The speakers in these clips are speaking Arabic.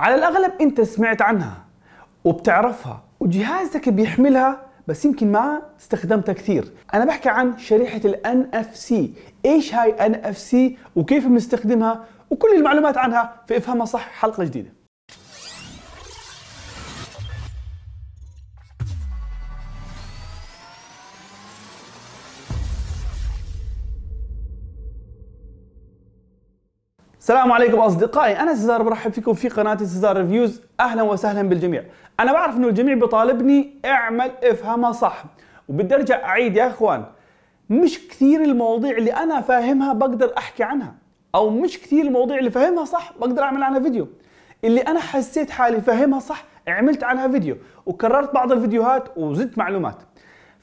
على الاغلب انت سمعت عنها وبتعرفها وجهازك بيحملها بس يمكن ما استخدمتها كثير انا بحكي عن شريحه الـ NFC ايش هاي NFC وكيف بنستخدمها وكل المعلومات عنها في افهمها صح حلقه جديده السلام عليكم اصدقائي انا سزار برحب فيكم في قناه سزار ريفيوز اهلا وسهلا بالجميع انا بعرف انه الجميع بيطالبني اعمل افهمها صح وبدي ارجع اعيد يا اخوان مش كثير المواضيع اللي انا فاهمها بقدر احكي عنها او مش كثير المواضيع اللي فاهمها صح بقدر اعمل عنها فيديو اللي انا حسيت حالي فاهمها صح عملت عنها فيديو وكررت بعض الفيديوهات وزدت معلومات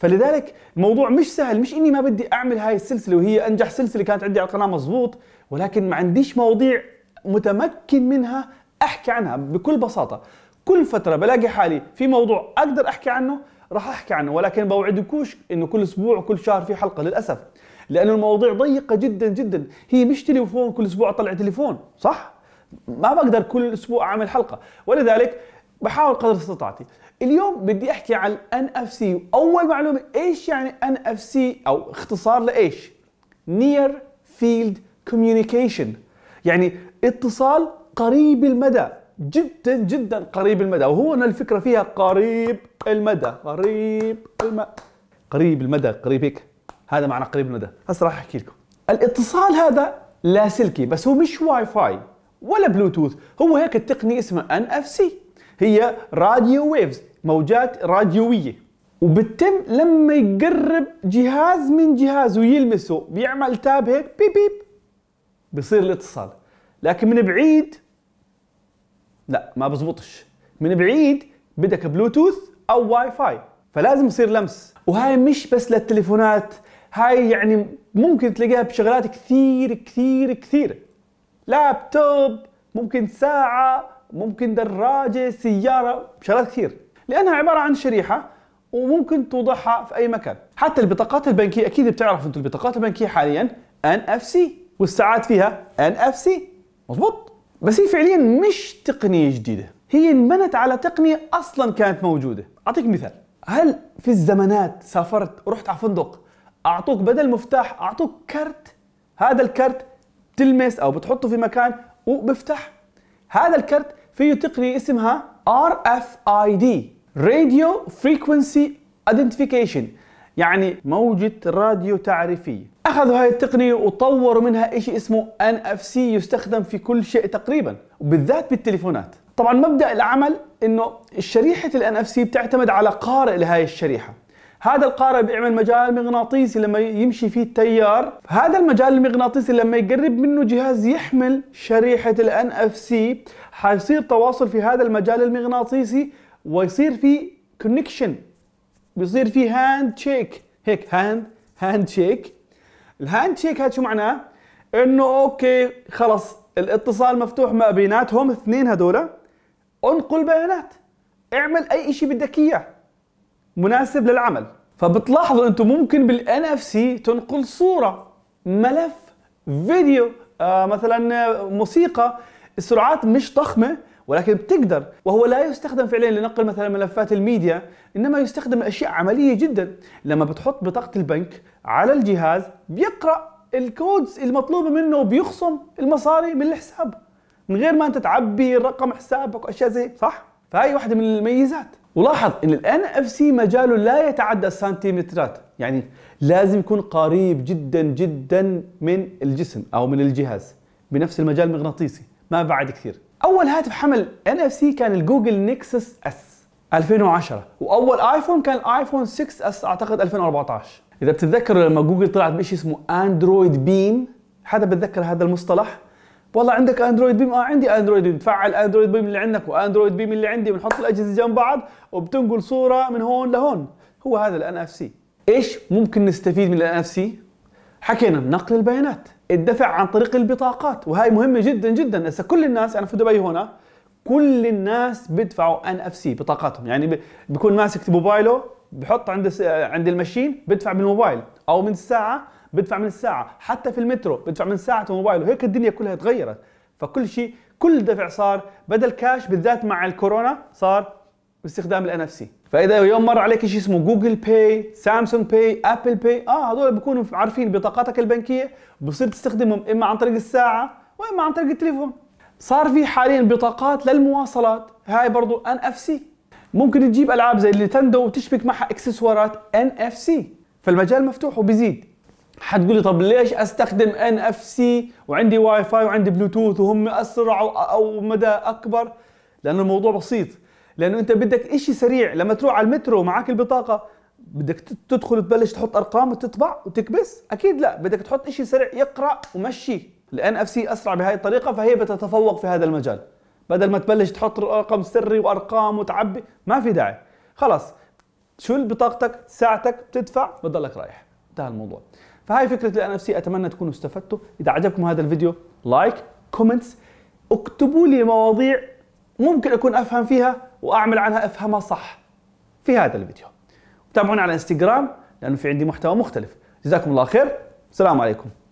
فلذلك الموضوع مش سهل مش اني ما بدي اعمل هاي السلسله وهي انجح سلسله كانت عندي على القناه مزبوط ولكن ما عنديش مواضيع متمكن منها احكي عنها بكل بساطه كل فتره بلاقي حالي في موضوع اقدر احكي عنه راح احكي عنه ولكن بوعدكوش انه كل اسبوع وكل شهر في حلقه للاسف لانه المواضيع ضيقه جدا جدا هي مش تليفون كل اسبوع اطلع تليفون صح ما بقدر كل اسبوع اعمل حلقه ولذلك بحاول قدر استطاعتي اليوم بدي احكي عن ان اف سي واول معلومه ايش يعني ان اف سي او اختصار لايش نير فيلد كوميونيكيشن يعني اتصال قريب المدى جدا جدا قريب المدى وهو الفكره فيها قريب المدى قريب المدى قريب المدى قريب هيك هذا معنى قريب المدى هسه راح احكي لكم الاتصال هذا لاسلكي بس هو مش واي فاي ولا بلوتوث هو هيك التقنيه اسمها ان اف سي هي راديو ويفز موجات راديويه وبتم لما يقرب جهاز من جهاز ويلمسه بيعمل تاب هيك بيب بيب بيصير الاتصال لكن من بعيد لا ما بزبطش من بعيد بدك بلوتوث او واي فاي فلازم يصير لمس وهاي مش بس للتليفونات هاي يعني ممكن تلاقيها بشغلات كثير كثير كثير لابتوب ممكن ساعة ممكن دراجة سيارة شغلات كثير لانها عباره عن شريحه وممكن توضعها في اي مكان حتى البطاقات البنكيه اكيد بتعرفوا انتم البطاقات البنكيه حاليا ان اف سي والساعات فيها ان اف سي مظبوط بس هي فعليا مش تقنيه جديده هي انبنت على تقنيه اصلا كانت موجوده اعطيك مثال هل في الزمانات سافرت ورحت على فندق اعطوك بدل مفتاح اعطوك كرت هذا الكرت تلمس او بتحطه في مكان وبفتح هذا الكرت فيه تقنيه اسمها RFID Radio Frequency Identification يعني موجة راديو تعريفية أخذوا هاي التقنية وطوروا منها شيء اسمه NFC يستخدم في كل شيء تقريبا وبالذات بالتليفونات طبعا مبدأ العمل انه شريحة ال NFC بتعتمد على قارئ لهاي الشريحة هذا القارب يعمل مجال مغناطيسي لما يمشي فيه التيار هذا المجال المغناطيسي لما يقرب منه جهاز يحمل شريحة الـ اف سي حيصير تواصل في هذا المجال المغناطيسي ويصير في كونكشن بيصير في هاند شيك هيك هاند هاند شيك الهاند شيك هذا شو معناه؟ انه اوكي خلص الاتصال مفتوح ما بيناتهم اثنين هذولا انقل بيانات اعمل اي شيء بدك اياه مناسب للعمل فبتلاحظوا انتم ممكن بالان اف سي تنقل صوره ملف فيديو آه مثلا آه، موسيقى السرعات مش ضخمه ولكن بتقدر وهو لا يستخدم فعليا لنقل مثلا ملفات الميديا انما يستخدم اشياء عمليه جدا لما بتحط بطاقه البنك على الجهاز بيقرا الكودز المطلوبه منه وبيخصم المصاري من الحساب من غير ما انت تعبي رقم حسابك واشياء زي صح فهي واحده من الميزات ولاحظ ان الان اف سي مجاله لا يتعدى السنتيمترات يعني لازم يكون قريب جدا جدا من الجسم او من الجهاز بنفس المجال المغناطيسي ما بعد كثير اول هاتف حمل ان اف سي كان الجوجل نيكسس اس 2010 واول ايفون كان الايفون 6 اس اعتقد 2014 اذا بتتذكروا لما جوجل طلعت بشيء اسمه اندرويد بيم حدا بتذكر هذا المصطلح والله عندك اندرويد بيم اه عندي اندرويد بيم تفعل اندرويد بيم اللي عندك واندرويد بيم اللي عندي بنحط الاجهزه جنب بعض وبتنقل صوره من هون لهون هو هذا الان اف سي ايش ممكن نستفيد من الان اف سي حكينا نقل البيانات الدفع عن طريق البطاقات وهي مهمه جدا جدا هسه كل الناس انا في دبي هنا كل الناس بيدفعوا ان اف سي بطاقاتهم يعني بيكون ماسك موبايله بحط عند عند المشين بدفع بالموبايل او من الساعه بدفع من الساعه حتى في المترو بدفع من ساعه موبايله هيك الدنيا كلها تغيرت فكل شيء كل دفع صار بدل كاش بالذات مع الكورونا صار باستخدام الان اف سي فاذا يوم مر عليك شيء اسمه جوجل باي سامسونج باي ابل باي اه هذول بيكونوا عارفين بطاقاتك البنكيه بصير تستخدمهم اما عن طريق الساعه واما عن طريق التليفون صار في حاليا بطاقات للمواصلات هاي برضو ان اف سي ممكن تجيب العاب زي نينتندو وتشبك معها اكسسوارات ان اف سي فالمجال مفتوح وبيزيد حتقولي طب ليش استخدم ان اف سي وعندي واي فاي وعندي بلوتوث وهم اسرع او مدى اكبر لانه الموضوع بسيط لانه انت بدك إشي سريع لما تروح على المترو معك البطاقه بدك تدخل تبلش تحط ارقام وتطبع وتكبس اكيد لا بدك تحط إشي سريع يقرا ومشي الان اف سي اسرع بهذه الطريقه فهي بتتفوق في هذا المجال بدل ما تبلش تحط رقم سري وارقام وتعبي ما في داعي خلاص شو بطاقتك ساعتك بتدفع بتضلك رايح انتهى الموضوع فهاي فكره الان اف سي اتمنى تكونوا استفدتوا اذا عجبكم هذا الفيديو لايك كومنتس اكتبوا لي مواضيع ممكن اكون افهم فيها واعمل عنها افهمها صح في هذا الفيديو تابعونا على انستغرام لانه في عندي محتوى مختلف جزاكم الله خير السلام عليكم